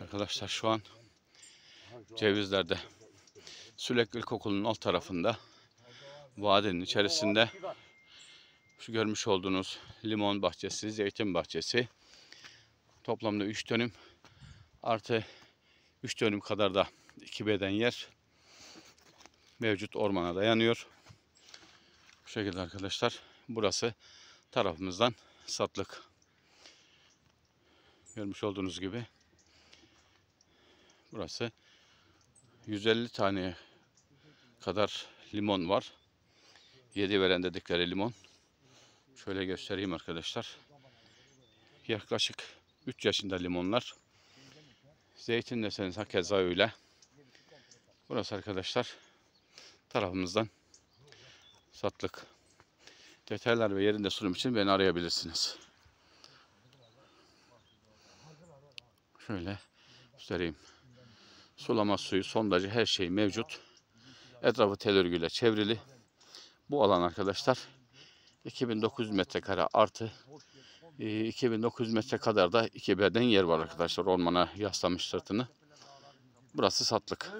Arkadaşlar şu an Cevizler'de Sülek İlkokulu'nun alt tarafında vadinin içerisinde şu görmüş olduğunuz limon bahçesi, zeytin bahçesi toplamda 3 dönüm artı 3 dönüm kadar da 2 beden yer mevcut ormana dayanıyor. Bu şekilde arkadaşlar burası tarafımızdan satlık. Görmüş olduğunuz gibi Burası 150 tane kadar limon var. 7 veren dedikleri limon. Şöyle göstereyim arkadaşlar. Yaklaşık 3 yaşında limonlar. Zeytin deseniz hakeza öyle. Burası arkadaşlar tarafımızdan satlık. Detaylar ve yerinde sunum için beni arayabilirsiniz. Şöyle göstereyim. Sulama suyu, sondajı her şey mevcut. Etrafı tel örgüyle çevrili. Bu alan arkadaşlar 2900 metrekare artı 2900 e, metre kadar da iki beden yer var arkadaşlar. Ormana yaslamış sırtını. Burası satlık.